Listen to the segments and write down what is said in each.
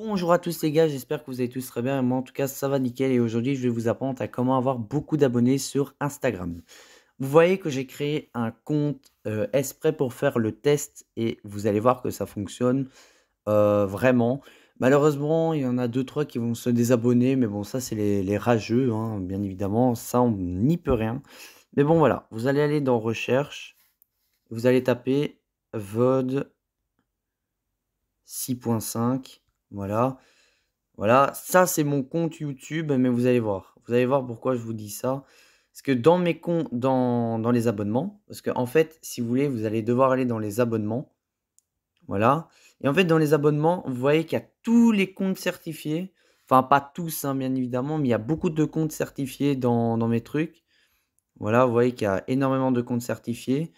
Bonjour à tous les gars, j'espère que vous allez tous très bien. Moi en tout cas, ça va nickel et aujourd'hui je vais vous apprendre à comment avoir beaucoup d'abonnés sur Instagram. Vous voyez que j'ai créé un compte Esprit euh, pour faire le test et vous allez voir que ça fonctionne euh, vraiment. Malheureusement, il y en a deux trois qui vont se désabonner, mais bon, ça c'est les, rageux, hein, bien évidemment, ça on n'y peut rien. Mais bon, voilà, vous allez aller dans recherche, vous allez taper VOD 6.5. Voilà. Voilà, ça c'est mon compte YouTube, mais vous allez voir. Vous allez voir pourquoi je vous dis ça. Parce que dans mes comptes, dans, dans les abonnements, parce que en fait, si vous voulez, vous allez devoir aller dans les abonnements. Voilà. Et en fait, dans les abonnements, vous voyez qu'il y a tous les comptes certifiés. Enfin, pas tous, hein, bien évidemment, mais il y a beaucoup de comptes certifiés dans, dans mes trucs. Voilà, vous voyez qu'il y a énormément de comptes certifiés.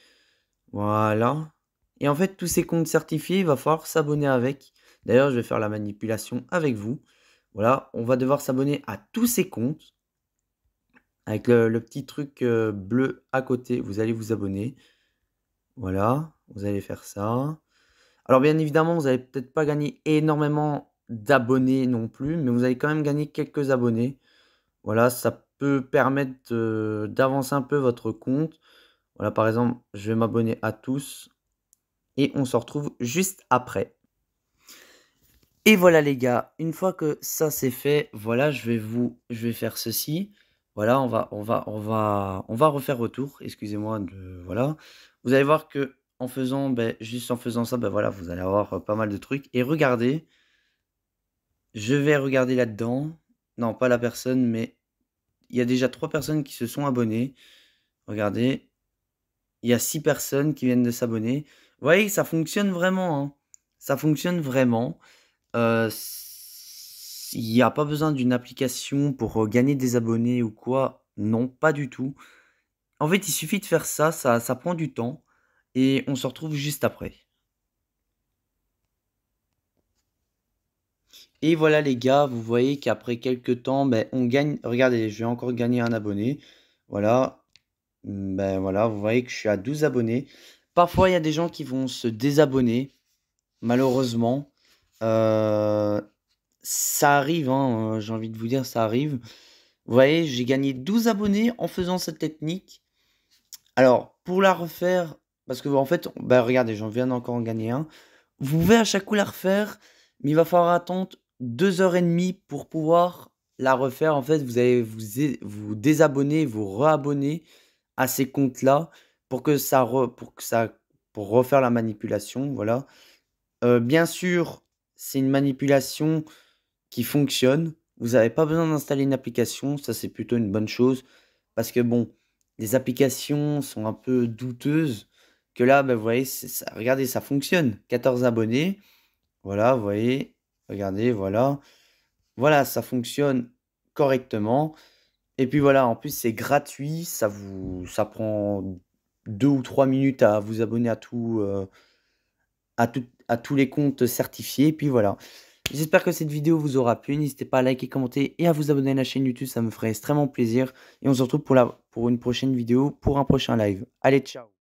Voilà. Et en fait, tous ces comptes certifiés, il va falloir s'abonner avec. D'ailleurs, je vais faire la manipulation avec vous. Voilà, on va devoir s'abonner à tous ces comptes. Avec le, petit truc euh, bleu à côté, vous allez vous abonner. Voilà, vous allez faire ça. Alors bien évidemment, vous n'allez peut-être pas gagner énormément d'abonnés non plus, mais vous allez quand même gagner quelques abonnés. Voilà, ça peut permettre euh, d'avancer un peu votre compte. Voilà, par exemple, je vais m'abonner à tous. Et on se retrouve juste après. Et voilà les gars, une fois que ça c'est fait, voilà, je vais vous je vais faire ceci. Voilà, on va on va on va on va refaire retour, excusez-moi voilà. Vous allez voir que en faisant ben, juste en faisant ça, ben voilà, vous allez avoir euh, pas mal de trucs et regardez je vais regarder là-dedans. Non, pas la personne, mais il y a déjà trois personnes qui se sont abonnées. Regardez, il y a six personnes qui viennent de s'abonner. Vous voyez, ça fonctionne vraiment. Hein. Ça fonctionne vraiment. Euh, il n'y a pas besoin d'une application pour euh, gagner des abonnés ou quoi. Non, pas du tout. En fait, il suffit de faire ça, ça, ça prend du temps. Et on se retrouve juste après. Et voilà les gars, vous voyez qu'après quelques temps, ben, on gagne. Regardez, je vais encore gagner un abonné. Voilà. Mmh, ben voilà, vous voyez que je suis à 12 abonnés. Parfois, il y a des gens qui vont se désabonner, malheureusement. Euh, ça arrive, hein, euh, j'ai envie de vous dire, ça arrive. Vous voyez, j'ai gagné 12 abonnés en faisant cette technique. Alors, pour la refaire, parce que en fait, bah regardez, j'en viens encore en gagner un. Vous pouvez à chaque coup la refaire, mais il va falloir attendre 2h30 pour pouvoir la refaire. En fait, vous allez vous, désabonner, vous réabonner à ces comptes-là pour que ça pour que ça pour refaire la manipulation, voilà. Euh, bien sûr, c'est une manipulation qui fonctionne. Vous n'avez pas besoin d'installer une application, ça c'est plutôt une bonne chose. Parce que bon, les applications sont un peu douteuses. Que là, bah, vous voyez, ça, regardez, ça fonctionne. 14 abonnés. Voilà, vous voyez, regardez, voilà. Voilà, ça fonctionne correctement. Et puis voilà, en plus c'est gratuit, ça vous ça prend deux ou trois minutes à vous abonner à tout. Euh, à, tous les comptes certifiés. puis voilà. J'espère que cette vidéo vous aura plu. N'hésitez pas à liker, commenter et à vous abonner à la chaîne YouTube. Ça me ferait extrêmement plaisir. Et on se retrouve pour, pour une prochaine vidéo, pour un prochain live. Allez, ciao